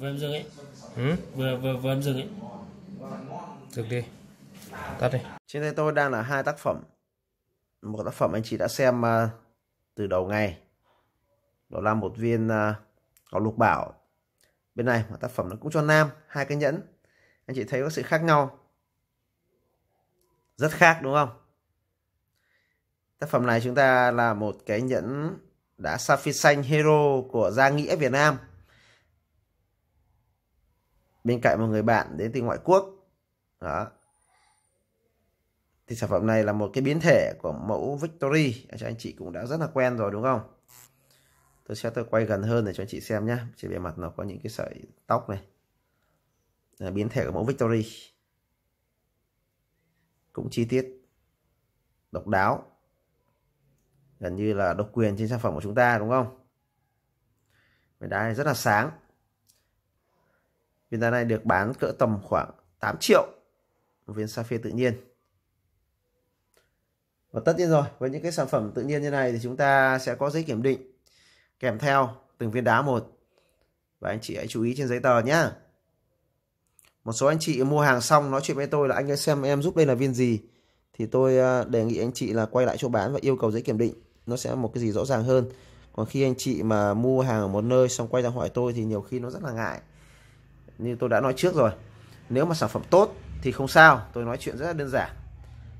vừa em dừng ấy ừ? vừa vừa vừa em dừng ấy dừng đi tắt đi trên tay tôi đang là hai tác phẩm một tác phẩm anh chị đã xem uh, từ đầu ngày đó là một viên uh, à, ngọc lục bảo bên này một tác phẩm nó cũng cho nam hai cái nhẫn anh chị thấy có sự khác nhau rất khác đúng không tác phẩm này chúng ta là một cái nhẫn đã sapphire xanh hero của gia nghĩa việt nam bên cạnh một người bạn đến từ ngoại quốc đó thì sản phẩm này là một cái biến thể của mẫu Victory cho anh chị cũng đã rất là quen rồi đúng không tôi sẽ tôi quay gần hơn để cho anh chị xem nhé trên bề mặt nó có những cái sợi tóc này là biến thể của mẫu Victory cũng chi tiết độc đáo gần như là độc quyền trên sản phẩm của chúng ta đúng không cái đá này rất là sáng viên đá này được bán cỡ tầm khoảng 8 triệu một viên sa tự nhiên và tất nhiên rồi với những cái sản phẩm tự nhiên như này thì chúng ta sẽ có giấy kiểm định kèm theo từng viên đá một và anh chị hãy chú ý trên giấy tờ nhé một số anh chị mua hàng xong nói chuyện với tôi là anh ấy xem em giúp đây là viên gì thì tôi ờ, đề nghị anh chị là quay lại chỗ bán và yêu cầu giấy kiểm định nó sẽ một cái gì rõ ràng hơn còn khi anh chị mà mua hàng ở một nơi xong quay ra hỏi tôi thì nhiều khi nó rất là ngại như tôi đã nói trước rồi nếu mà sản phẩm tốt thì không sao tôi nói chuyện rất là đơn giản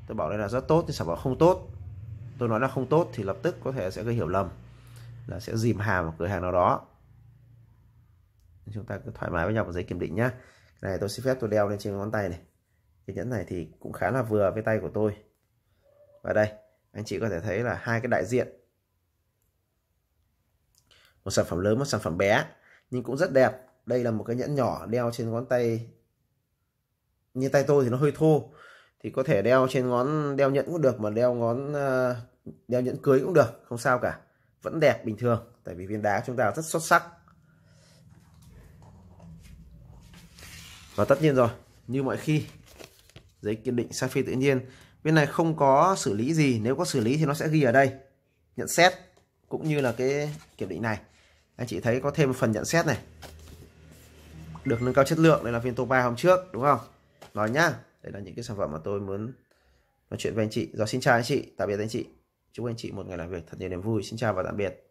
tôi bảo đây là rất tốt thì sản phẩm không tốt tôi nói là không tốt thì lập tức có thể sẽ gây hiểu lầm là sẽ dìm hàng một cửa hàng nào đó chúng ta cứ thoải mái với nhau vào giấy kiểm định nhá cái này tôi xin phép tôi đeo lên trên ngón tay này cái nhẫn này thì cũng khá là vừa với tay của tôi và đây anh chị có thể thấy là hai cái đại diện một sản phẩm lớn một sản phẩm bé nhưng cũng rất đẹp đây là một cái nhẫn nhỏ đeo trên ngón tay như tay tôi thì nó hơi thô thì có thể đeo trên ngón đeo nhẫn cũng được mà đeo ngón ờ, đeo nhẫn cưới cũng được không sao cả vẫn đẹp bình thường tại vì viên đá chúng ta rất xuất sắc và tất nhiên rồi như mọi khi giấy kiểm định sapphire tự nhiên bên này không có xử lý gì nếu có xử lý thì nó sẽ ghi ở đây nhận xét cũng như là cái kiểm định này anh chị thấy có thêm một phần nhận xét này được nâng cao chất lượng đây là phiên top 3 hôm trước đúng không nói nhá đây là những cái sản phẩm mà tôi muốn nói chuyện với anh chị rồi xin chào anh chị tạm biệt anh chị chúc anh chị một ngày làm việc thật nhiều niềm vui xin chào và tạm biệt